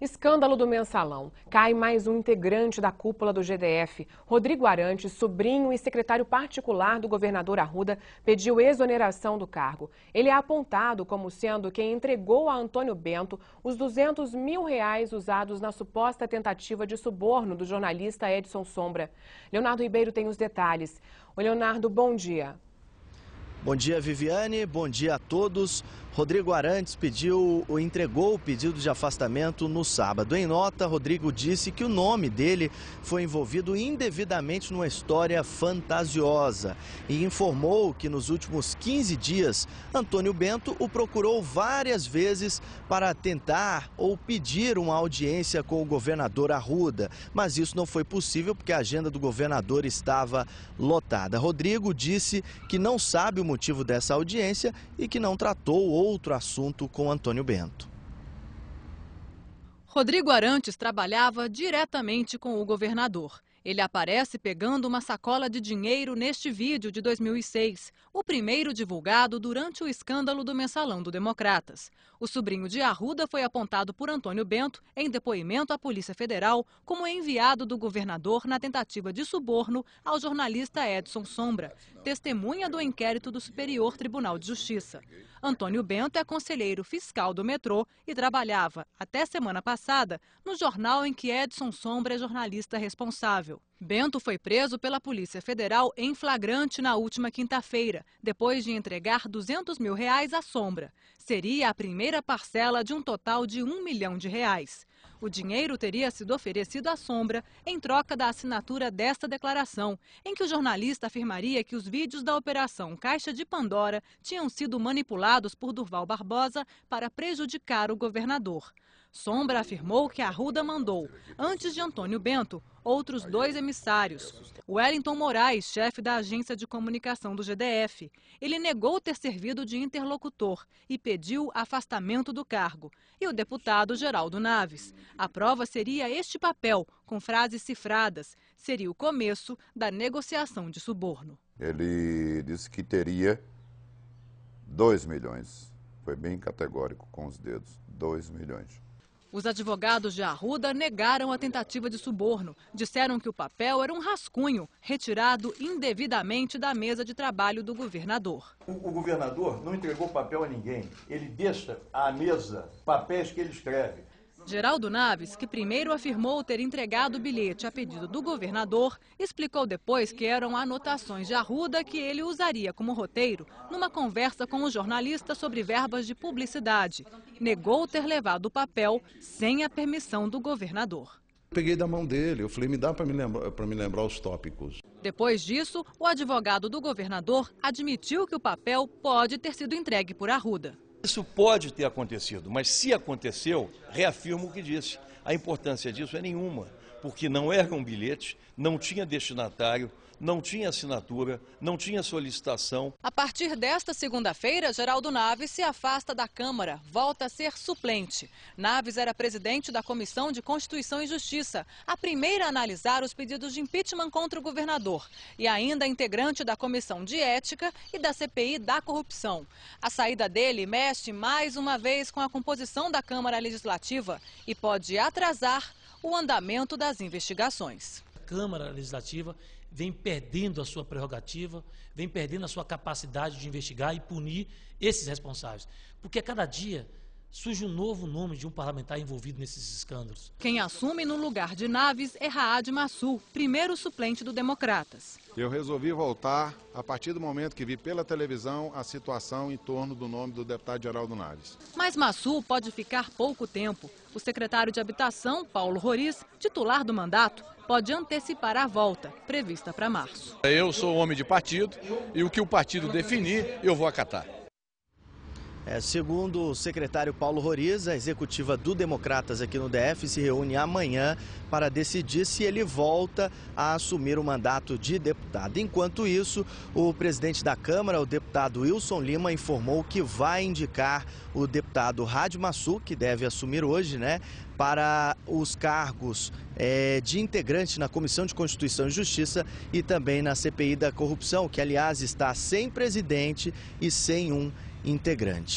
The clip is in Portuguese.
Escândalo do mensalão. Cai mais um integrante da cúpula do GDF. Rodrigo Arantes, sobrinho e secretário particular do governador Arruda, pediu exoneração do cargo. Ele é apontado como sendo quem entregou a Antônio Bento os 200 mil reais usados na suposta tentativa de suborno do jornalista Edson Sombra. Leonardo Ribeiro tem os detalhes. O Leonardo, bom dia. Bom dia, Viviane. Bom dia a todos. Rodrigo Arantes pediu, entregou o pedido de afastamento no sábado. Em nota, Rodrigo disse que o nome dele foi envolvido indevidamente numa história fantasiosa e informou que nos últimos 15 dias, Antônio Bento o procurou várias vezes para tentar ou pedir uma audiência com o governador Arruda, mas isso não foi possível porque a agenda do governador estava lotada. Rodrigo disse que não sabe o motivo dessa audiência e que não tratou outro assunto com Antônio Bento. Rodrigo Arantes trabalhava diretamente com o governador. Ele aparece pegando uma sacola de dinheiro neste vídeo de 2006, o primeiro divulgado durante o escândalo do mensalão do Democratas. O sobrinho de Arruda foi apontado por Antônio Bento, em depoimento à Polícia Federal, como enviado do governador na tentativa de suborno ao jornalista Edson Sombra, testemunha do inquérito do Superior Tribunal de Justiça. Antônio Bento é conselheiro fiscal do metrô e trabalhava, até semana passada, no jornal em que Edson Sombra é jornalista responsável. Bento foi preso pela Polícia Federal em flagrante na última quinta-feira, depois de entregar 200 mil reais à sombra. Seria a primeira parcela de um total de um milhão de reais. O dinheiro teria sido oferecido à Sombra em troca da assinatura desta declaração, em que o jornalista afirmaria que os vídeos da Operação Caixa de Pandora tinham sido manipulados por Durval Barbosa para prejudicar o governador. Sombra afirmou que Arruda mandou, antes de Antônio Bento, outros dois emissários. Wellington Moraes, chefe da agência de comunicação do GDF. Ele negou ter servido de interlocutor e pediu afastamento do cargo. E o deputado Geraldo Naves. A prova seria este papel, com frases cifradas. Seria o começo da negociação de suborno. Ele disse que teria 2 milhões. Foi bem categórico com os dedos: 2 milhões. Os advogados de Arruda negaram a tentativa de suborno. Disseram que o papel era um rascunho retirado indevidamente da mesa de trabalho do governador. O, o governador não entregou papel a ninguém. Ele deixa à mesa papéis que ele escreve. Geraldo Naves, que primeiro afirmou ter entregado o bilhete a pedido do governador, explicou depois que eram anotações de Arruda que ele usaria como roteiro numa conversa com o jornalista sobre verbas de publicidade. Negou ter levado o papel sem a permissão do governador. Peguei da mão dele, eu falei, me dá para me, me lembrar os tópicos. Depois disso, o advogado do governador admitiu que o papel pode ter sido entregue por Arruda. Isso pode ter acontecido, mas se aconteceu, reafirmo o que disse. A importância disso é nenhuma, porque não era um bilhete, não tinha destinatário, não tinha assinatura, não tinha solicitação. A partir desta segunda-feira, Geraldo Naves se afasta da Câmara, volta a ser suplente. Naves era presidente da Comissão de Constituição e Justiça, a primeira a analisar os pedidos de impeachment contra o governador, e ainda integrante da Comissão de Ética e da CPI da Corrupção. A saída dele, mede mexe mais uma vez com a composição da Câmara Legislativa e pode atrasar o andamento das investigações. A Câmara Legislativa vem perdendo a sua prerrogativa, vem perdendo a sua capacidade de investigar e punir esses responsáveis. Porque a cada dia surge um novo nome de um parlamentar envolvido nesses escândalos. Quem assume no lugar de Naves é Raad Massu, primeiro suplente do Democratas. Eu resolvi voltar a partir do momento que vi pela televisão a situação em torno do nome do deputado Geraldo Naves. Mas Massu pode ficar pouco tempo. O secretário de Habitação, Paulo Roriz, titular do mandato, pode antecipar a volta, prevista para março. Eu sou homem de partido e o que o partido definir, eu vou acatar. É, segundo o secretário Paulo Roriz, a executiva do Democratas aqui no DF se reúne amanhã para decidir se ele volta a assumir o mandato de deputado. Enquanto isso, o presidente da Câmara, o deputado Wilson Lima, informou que vai indicar o deputado Rádio Massu, que deve assumir hoje, né, para os cargos é, de integrante na Comissão de Constituição e Justiça e também na CPI da Corrupção, que aliás está sem presidente e sem um integrante.